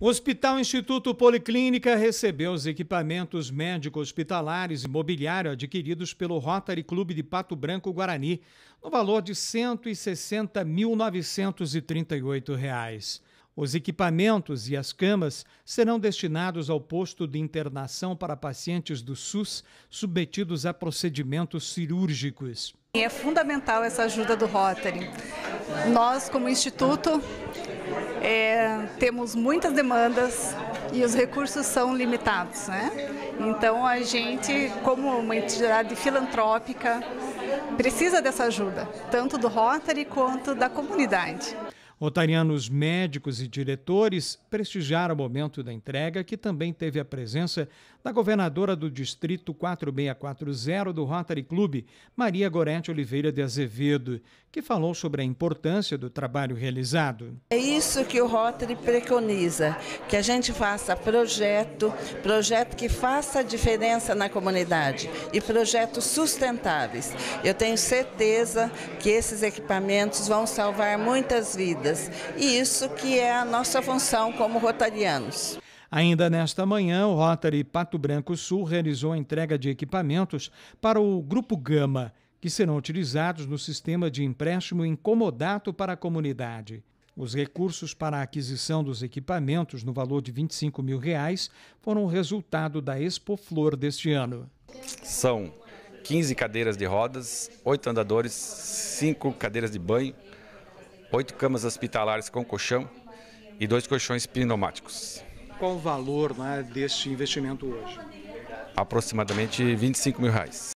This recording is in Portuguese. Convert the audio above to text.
O Hospital Instituto Policlínica recebeu os equipamentos médico-hospitalares e mobiliário adquiridos pelo Rotary Clube de Pato Branco Guarani, no valor de R$ 160.938. Os equipamentos e as camas serão destinados ao posto de internação para pacientes do SUS submetidos a procedimentos cirúrgicos. É fundamental essa ajuda do Rotary. Nós, como instituto, é, temos muitas demandas e os recursos são limitados, né? Então a gente, como uma entidade filantrópica, precisa dessa ajuda, tanto do Rotary quanto da comunidade. Otarianos médicos e diretores prestigiaram o momento da entrega, que também teve a presença da governadora do Distrito 4640 do Rotary Clube, Maria Gorete Oliveira de Azevedo, que falou sobre a importância do trabalho realizado. É isso que o Rotary preconiza, que a gente faça projeto, projeto que faça diferença na comunidade e projetos sustentáveis. Eu tenho certeza que esses equipamentos vão salvar muitas vidas vidas. E isso que é a nossa função como rotarianos. Ainda nesta manhã, o Rotary Pato Branco Sul realizou a entrega de equipamentos para o Grupo Gama, que serão utilizados no sistema de empréstimo incomodato para a comunidade. Os recursos para a aquisição dos equipamentos, no valor de 25 mil reais, foram resultado da Expo Flor deste ano. São 15 cadeiras de rodas, 8 andadores, 5 cadeiras de banho, oito camas hospitalares com colchão e dois colchões pneumáticos. Qual o valor né, deste investimento hoje? Aproximadamente 25 mil reais.